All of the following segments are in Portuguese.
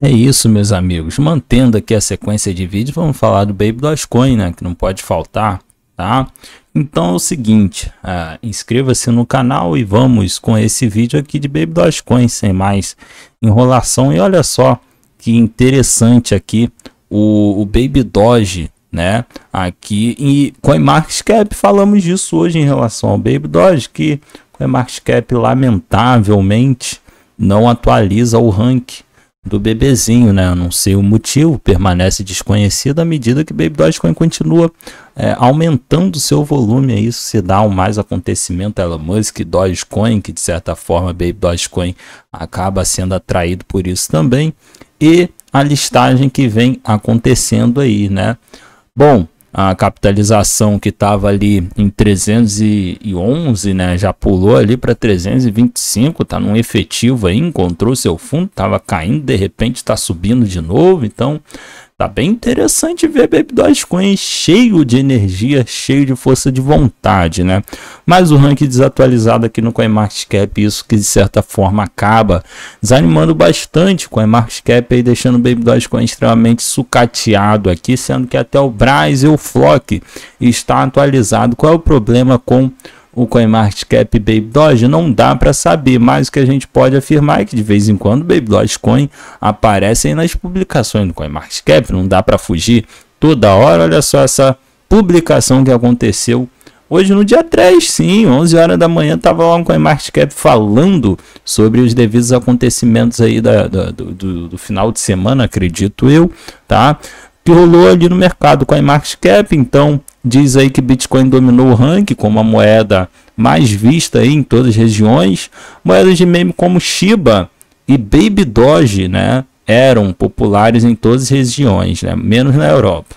É isso, meus amigos. Mantendo aqui a sequência de vídeos, vamos falar do Baby Dogecoin, né? Que não pode faltar, tá? Então é o seguinte, uh, inscreva-se no canal e vamos com esse vídeo aqui de Baby Dogecoin, sem mais enrolação. E olha só que interessante aqui o, o Baby Doge, né? Aqui e CoinMarketCap falamos disso hoje em relação ao Baby Doge, que CoinMarketCap lamentavelmente não atualiza o ranking do bebezinho, né? A não sei o motivo, permanece desconhecido à medida que Baby Dogecoin continua é, aumentando seu volume. Aí isso se dá um mais acontecimento Elon Musk, Dogecoin, que de certa forma Baby Dogecoin acaba sendo atraído por isso também, e a listagem que vem acontecendo aí, né? Bom, a capitalização que estava ali em 311, né, já pulou ali para 325, tá num efetivo aí, encontrou seu fundo, estava caindo, de repente está subindo de novo, então Tá bem interessante ver Baby Dogecoin cheio de energia, cheio de força de vontade, né? Mas o ranking desatualizado aqui no CoinMarketCap, isso que de certa forma acaba desanimando bastante o CoinMarketCap aí, deixando o Baby Dogecoin extremamente sucateado aqui, sendo que até o Braz e o Flock está atualizado. Qual é o problema com o CoinMarketCap e Baby Doge, não dá para saber, mas o que a gente pode afirmar é que de vez em quando Baby Doge Coin aparecem nas publicações do CoinMarketCap, não dá para fugir toda hora. Olha só essa publicação que aconteceu Hoje no dia 3, sim, 11 horas da manhã, estava lá no CoinMarketCap falando sobre os devidos acontecimentos aí da, da do, do, do, final de semana, acredito eu, tá? Que rolou ali no mercado CoinMarketCap, então Diz aí que Bitcoin dominou o ranking como a moeda mais vista aí em todas as regiões. Moedas de meme como Shiba e Baby Doge, né, eram populares em todas as regiões, né, menos na Europa.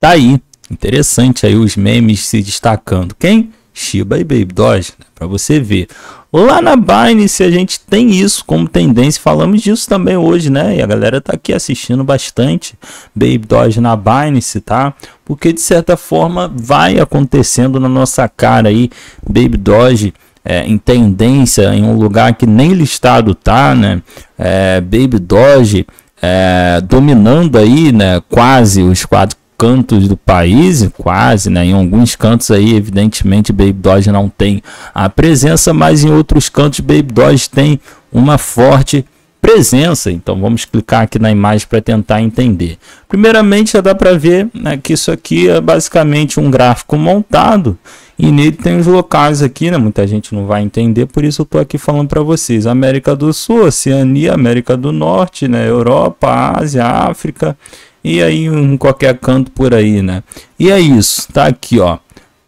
Tá aí, interessante aí os memes se destacando. Quem Shiba e Baby Doge, né? para você ver. Lá na Binance a gente tem isso como tendência, falamos disso também hoje, né? E a galera tá aqui assistindo bastante Baby Doge na Binance, tá? Porque de certa forma vai acontecendo na nossa cara aí, Baby Doge é, em tendência em um lugar que nem listado tá, né? É, Baby Doge é, dominando aí, né, quase os quatro cantos do país, quase, né? Em alguns cantos aí, evidentemente, Baby Doge não tem a presença, mas em outros cantos Baby Doge tem uma forte presença. Então vamos clicar aqui na imagem para tentar entender. Primeiramente já dá para ver né, que isso aqui é basicamente um gráfico montado e nele tem os locais aqui, né? Muita gente não vai entender, por isso eu estou aqui falando para vocês. América do Sul, Oceania, América do Norte, né? Europa, Ásia, África e aí em qualquer canto por aí, né? E é isso, tá aqui, ó.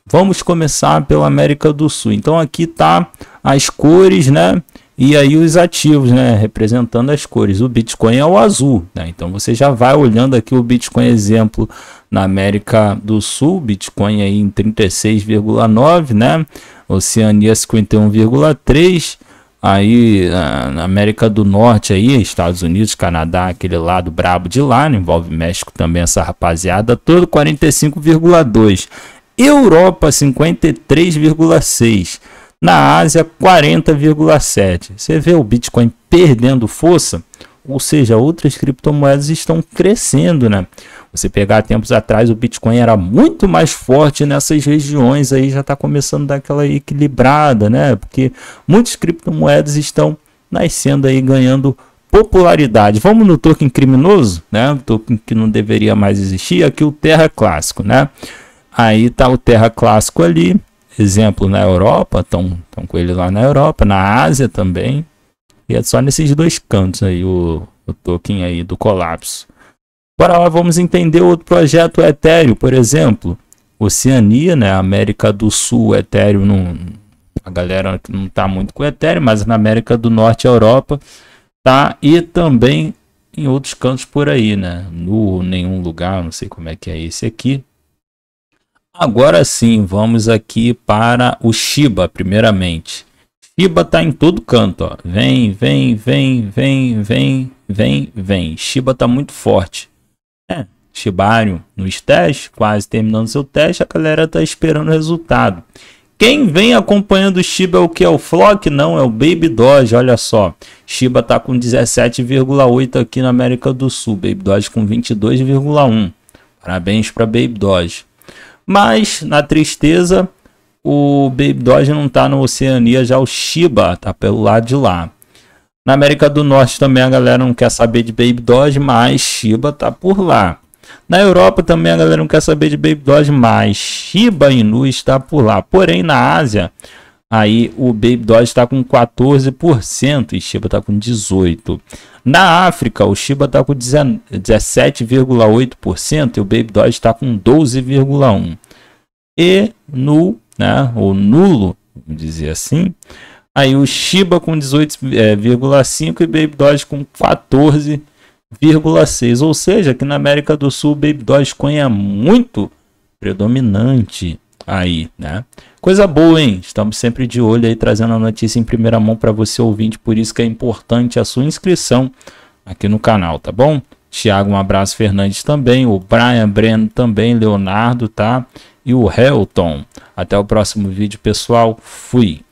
Vamos começar pela América do Sul. Então aqui tá as cores, né? E aí os ativos, né? Representando as cores. O Bitcoin é o azul, né? Então você já vai olhando aqui o Bitcoin exemplo na América do Sul, Bitcoin aí em 36,9, né? Oceania 51,3 aí na América do Norte aí, Estados Unidos, Canadá, aquele lado brabo de lá, né? envolve México também essa rapaziada, todo 45,2. Europa 53,6. Na Ásia 40,7. Você vê o Bitcoin perdendo força, ou seja, outras criptomoedas estão crescendo, né? Você pegar tempos atrás, o Bitcoin era muito mais forte nessas regiões aí, já está começando daquela equilibrada, né? Porque muitas criptomoedas estão nascendo aí, ganhando popularidade. Vamos no token criminoso, né? O Token que não deveria mais existir, aqui o Terra Clássico, né? Aí está o Terra Clássico ali, exemplo na Europa, estão tão com ele lá na Europa, na Ásia também. E é só nesses dois cantos aí o, o token aí do colapso. Bora lá, vamos entender outro projeto etéreo, por exemplo. Oceania, né? América do Sul, etéreo não. A galera não está muito com etéreo, mas na América do Norte, Europa, tá? E também em outros cantos por aí, né? No nenhum lugar, não sei como é que é esse aqui. Agora sim, vamos aqui para o Shiba, primeiramente. Shiba tá em todo canto, ó. Vem, vem, vem, vem, vem, vem, vem. Shiba tá muito forte. Shibarium nos testes, quase terminando seu teste, a galera está esperando o resultado. Quem vem acompanhando o Shiba é o que? É o Flock? Não, é o Baby Doge, olha só. Shiba está com 17,8 aqui na América do Sul, Baby Doge com 22,1. Parabéns para Baby Doge. Mas, na tristeza, o Baby Doge não está na Oceania, já o Shiba está pelo lado de lá. Na América do Norte também a galera não quer saber de Baby Doge, mas Shiba está por lá. Na Europa também a galera não quer saber de Baby Doge mais. Shiba Inu está por lá. Porém, na Ásia, aí o Baby Doge está com 14% e Shiba está com 18%. Na África, o Shiba está com 17,8% e o Baby Doge está com 12,1%. E no, né, ou nulo, vamos dizer assim, aí o Shiba com 18,5% eh, e Baby Doge com 14%. 0,6. Ou seja, que na América do Sul o Baby Dogecoin é muito predominante aí, né? Coisa boa, hein? Estamos sempre de olho aí trazendo a notícia em primeira mão para você ouvinte, por isso que é importante a sua inscrição aqui no canal, tá bom? Tiago, um abraço, Fernandes também, o Brian Breno também, Leonardo, tá? E o Helton. Até o próximo vídeo, pessoal. Fui.